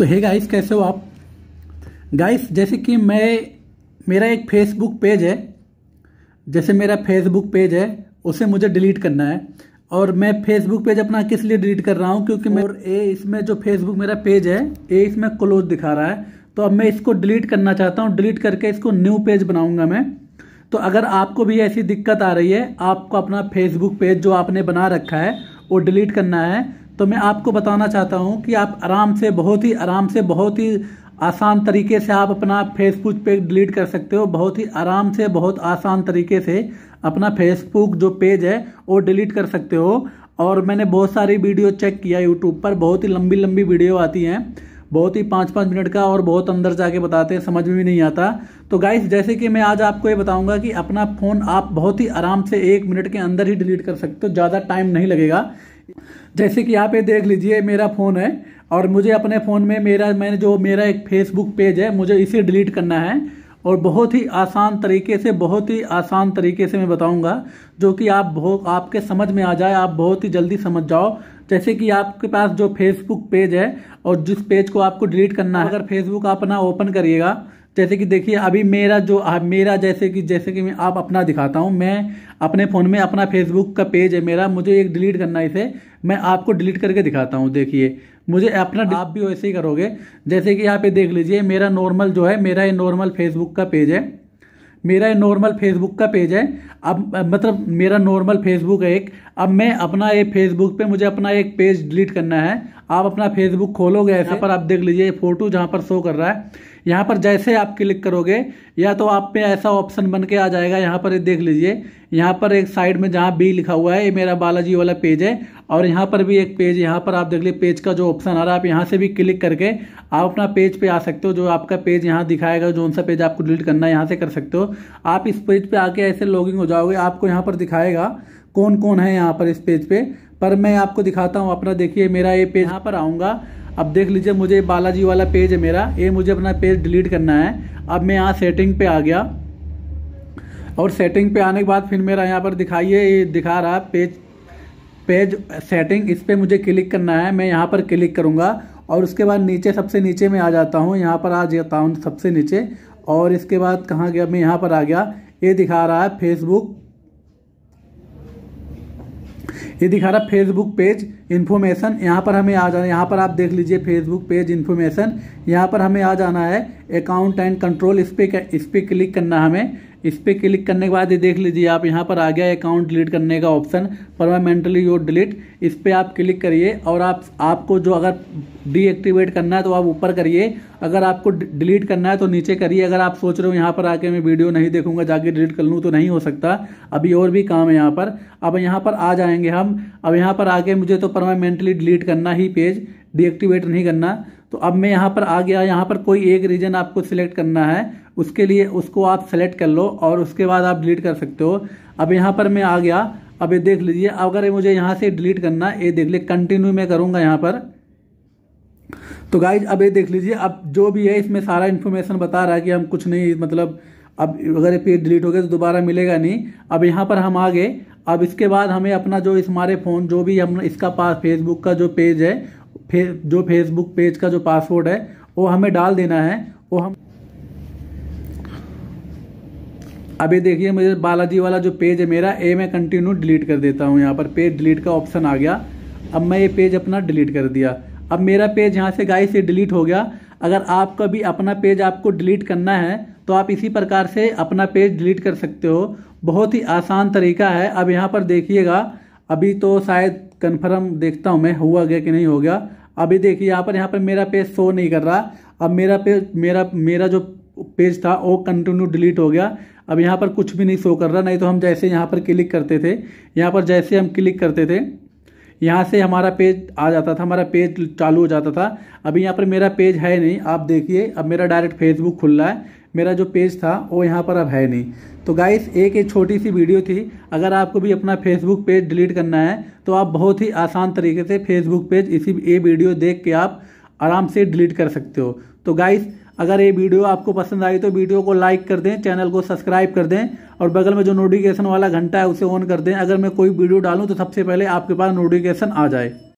तो hey guys कैसे हो आप गाइस जैसे कि मैं मेरा एक फेसबुक पेज है जैसे मेरा फेसबुक पेज है उसे मुझे डिलीट करना है और मैं फेसबुक पेज अपना किस लिए डिलीट कर रहा हूँ क्योंकि मैं और ए इसमें जो फेसबुक मेरा पेज है ए इसमें क्लोज दिखा रहा है तो अब मैं इसको डिलीट करना चाहता हूँ डिलीट करके इसको न्यू पेज बनाऊंगा मैं तो अगर आपको भी ऐसी दिक्कत आ रही है आपको अपना फेसबुक पेज जो आपने बना रखा है वो डिलीट करना है तो मैं आपको बताना चाहता हूँ कि आप आराम से बहुत ही आराम से बहुत ही आसान तरीके से आप अपना फेसबुक पेज डिलीट कर सकते हो बहुत ही आराम से बहुत आसान तरीके से अपना फेसबुक जो पेज है वो डिलीट कर सकते हो और मैंने बहुत सारी वीडियो चेक किया यूट्यूब पर बहुत ही लंबी लंबी वीडियो आती हैं बहुत ही पाँच पाँच मिनट का और बहुत अंदर जाके बताते हैं समझ में भी नहीं आता तो गाइस जैसे कि मैं आज आपको ये बताऊंगा कि अपना फ़ोन आप बहुत ही आराम से एक मिनट के अंदर ही डिलीट कर सकते हो ज़्यादा टाइम नहीं लगेगा जैसे कि यहाँ पे देख लीजिए मेरा फ़ोन है और मुझे अपने फ़ोन में मेरा मैंने जो मेरा एक फेसबुक पेज है मुझे इसे डिलीट करना है और बहुत ही आसान तरीके से बहुत ही आसान तरीके से मैं बताऊंगा जो कि आप बहुत आपके समझ में आ जाए आप बहुत ही जल्दी समझ जाओ जैसे कि आपके पास जो फेसबुक पेज है और जिस पेज को आपको डिलीट करना है अगर फेसबुक आप अपना ओपन करिएगा जैसे कि देखिए अभी मेरा जो आ, मेरा जैसे कि जैसे कि मैं आप अपना दिखाता हूँ मैं अपने फ़ोन में अपना फेसबुक का पेज है मेरा मुझे एक डिलीट करना है इसे मैं आपको डिलीट करके दिखाता हूँ देखिए मुझे अपना आप भी वैसे ही करोगे जैसे कि यहाँ पे देख लीजिए मेरा नॉर्मल जो है मेरा ये नॉर्मल फेसबुक का पेज है मेरा ये नॉर्मल फेसबुक का पेज है अब मतलब मेरा नॉर्मल फेसबुक है एक अब मैं अपना ये फेसबुक पे मुझे अपना एक पेज डिलीट करना है आप अपना फेसबुक खोलोगे ऐसा पर आप देख लीजिए फोटो जहाँ पर शो कर रहा है यहाँ पर जैसे आप क्लिक करोगे या तो आप पे ऐसा ऑप्शन बन के आ जाएगा यहाँ पर देख लीजिए यहाँ पर एक साइड में जहाँ बी लिखा हुआ है ये मेरा बालाजी वाला पेज है और यहाँ पर भी एक पेज यहाँ पर आप देख लीजिए पेज का जो ऑप्शन आ रहा है आप यहाँ से भी क्लिक करके आप अपना पेज पे आ सकते हो जो आपका पेज यहाँ दिखाएगा जो सा पेज आपको डिलीट करना है यहाँ से कर सकते हो आप इस पेज पर आके ऐसे लॉगिंग हो जाओगे आपको यहाँ पर दिखाएगा कौन कौन है यहाँ पर इस पेज पर पर मैं आपको दिखाता हूँ अपना देखिए मेरा ये पेज यहाँ पर आऊँगा अब देख लीजिए मुझे बालाजी वाला पेज है मेरा ये मुझे अपना पेज डिलीट करना है अब मैं यहाँ सेटिंग पे आ गया और सेटिंग पे आने के बाद फिर मेरा यहाँ पर दिखाइए ये दिखा रहा पेज पेज सेटिंग इस पर मुझे क्लिक करना है मैं यहाँ पर क्लिक करूँगा और उसके बाद नीचे सबसे नीचे में आ जाता हूँ यहाँ पर आ जाता हूँ सबसे नीचे और इसके बाद कहाँ गया मैं यहाँ पर आ गया ये दिखा रहा है फेसबुक ये दिखा रहा फेसबुक पेज इन्फॉर्मेशन यहाँ पर हमें आ जाना यहाँ पर आप देख लीजिए फेसबुक पेज इन्फॉर्मेशन यहाँ पर हमें आ जाना है अकाउंट एंड कंट्रोल इस पर इस पर क्लिक करना हमें इस पर क्लिक करने के बाद ये देख लीजिए आप यहाँ पर आ गया अकाउंट डिलीट करने का ऑप्शन परमानेंटली योर डिलीट इस पर आप क्लिक करिए और आप आपको जो अगर डीएक्टिवेट करना है तो आप ऊपर करिए अगर आपको डिलीट करना है तो नीचे करिए अगर आप सोच रहे हो यहाँ पर आके मैं वीडियो नहीं देखूंगा जाके डिलीट कर लूँ तो नहीं हो सकता अभी और भी काम है यहाँ पर अब यहाँ पर आ जाएंगे हम अब यहाँ पर आके मुझे तो परमानेंटली डिलीट करना ही पेज डीएक्टिवेट नहीं करना तो अब मैं यहाँ पर आ गया यहाँ पर कोई एक रीजन आपको सिलेक्ट करना है उसके लिए उसको आप सेलेक्ट कर लो और उसके बाद आप डिलीट कर सकते हो अब यहाँ पर मैं आ गया अब ये देख लीजिए अगर मुझे यहाँ से डिलीट करना ये देख लीजिए कंटिन्यू मैं करूँगा यहाँ पर तो गाइज अब ये देख लीजिए अब जो भी है इसमें सारा इन्फॉर्मेशन बता रहा है कि हम कुछ नहीं मतलब अब अगर ये पेज डिलीट हो गया तो दोबारा मिलेगा नहीं अब यहाँ पर हम आ गए अब इसके बाद हमें अपना जो इस हमारे फ़ोन जो भी हम इसका पास फेसबुक का जो पेज है फे, जो फेसबुक पेज का जो पासवर्ड है वो हमें डाल देना है वो हम अब ये देखिए मुझे बालाजी वाला जो पेज है मेरा ए मैं कंटिन्यू डिलीट कर देता हूँ यहाँ पर पेज डिलीट का ऑप्शन आ गया अब मैं ये पेज अपना डिलीट कर दिया अब मेरा पेज यहाँ से गाय से डिलीट हो गया अगर आपका भी अपना पेज आपको डिलीट करना है तो आप इसी प्रकार से अपना पेज डिलीट कर सकते हो बहुत ही आसान तरीका है अब यहाँ पर देखिएगा अभी तो शायद कन्फर्म देखता हूँ मैं हुआ गया कि नहीं हो गया अभी देखिए यहाँ पर यहाँ पर मेरा पेज शो नहीं कर रहा अब मेरा पेज मेरा मेरा जो पेज था वो कंटिन्यू डिलीट हो गया अब यहाँ पर कुछ भी नहीं शो कर रहा नहीं तो हम जैसे यहाँ पर क्लिक करते थे यहाँ पर जैसे हम क्लिक करते थे यहाँ से हमारा पेज आ जाता था हमारा पेज चालू हो जाता था अभी यहाँ पर मेरा पेज है नहीं आप देखिए अब मेरा डायरेक्ट फेसबुक खुल रहा है मेरा जो पेज था वो यहाँ पर अब है नहीं तो गाइस एक एक छोटी सी वीडियो थी अगर आपको भी अपना फेसबुक पेज डिलीट करना है तो आप बहुत ही आसान तरीके से फेसबुक पेज इसी ये वीडियो देख के आप आराम से डिलीट कर सकते हो तो गाइस अगर ये वीडियो आपको पसंद आई तो वीडियो को लाइक कर दें चैनल को सब्सक्राइब कर दें और बगल में जो नोटिफिकेशन वाला घंटा है उसे ऑन कर दें अगर मैं कोई वीडियो डालूँ तो सबसे पहले आपके पास नोटिफिकेशन आ जाए